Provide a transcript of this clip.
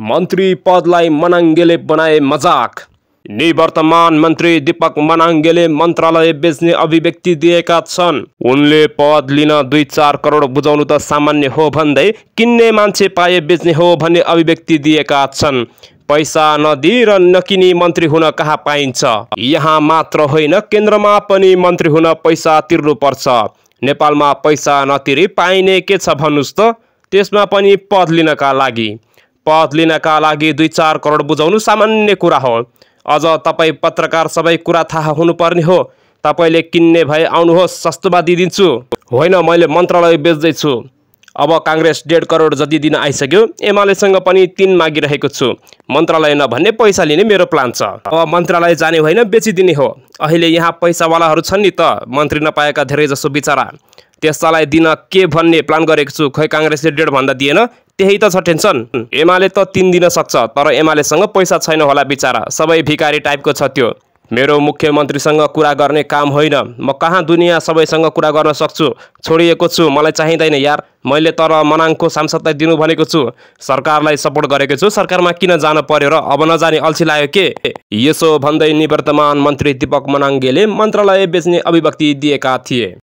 मन्त्री पदलाई मनाङ्गेले बनाए मजाक निवर्तमान मन्त्री दीपक मनाङ्गेले मन्त्रालय बेच्ने अभिव्यक्ति दिएका छन् उनले पद लिन दुई चार करोड बुझाउनु त सामान्य हो भन्दै किन्ने मान्छे पाए बेच्ने हो भन्ने अभिव्यक्ति दिएका छन् पैसा नदिई र नकिनी मन्त्री हुन कहाँ पाइन्छ यहाँ मात्र होइन केन्द्रमा पनि मन्त्री हुन पैसा तिर्नुपर्छ नेपालमा पैसा नतिरी पाइने के छ भन्नुहोस् त त्यसमा पनि पद लिनका लागि पद लिनका लागि दुई चार करोड बुझाउनु सामान्य कुरा हो अझ तपाईँ पत्रकार सबै कुरा थाहा हुनुपर्ने हो तपाईँले किन्ने भए आउनुहोस् सस्तोमा दिइदिन्छु होइन मैले मन्त्रालय बेच्दैछु अब काङ्ग्रेस डेढ करोड जति दिन आइसक्यो एमालेसँग पनि तिन मागिरहेको छु मन्त्रालय नभन्ने पैसा लिने मेरो प्लान छ अब मन्त्रालय जाने होइन बेचिदिने हो अहिले यहाँ पैसावालाहरू छन् नि त मन्त्री नपाएका धेरैजसो बिचरा त्यसलाई दिन के भन्ने प्लान गरेको छु खै काङ्ग्रेसले डेढभन्दा दिएन त्यही त छ टेन्सन एमाले त तिन दिन सक्छ तर एमालेसँग पैसा छैन होला बिचरा सबै भिकारी टाइपको छ त्यो मेरो मुख्यमन्त्रीसँग कुरा गर्ने काम होइन म कहाँ दुनियाँ सबैसँग कुरा गर्न सक्छु छोडिएको छु मलाई चाहिँदैन यार मैले तर मनाङको सांसदलाई दिनु भनेको छु सरकारलाई सपोर्ट गरेको छु सरकारमा किन जान पर्यो र अब नजाने अल्छी लाग्यो के यसो भन्दै निवर्तमान मन्त्री दीपक मनाङ्गेले मन्त्रालय बेच्ने अभिव्यक्ति दिएका थिए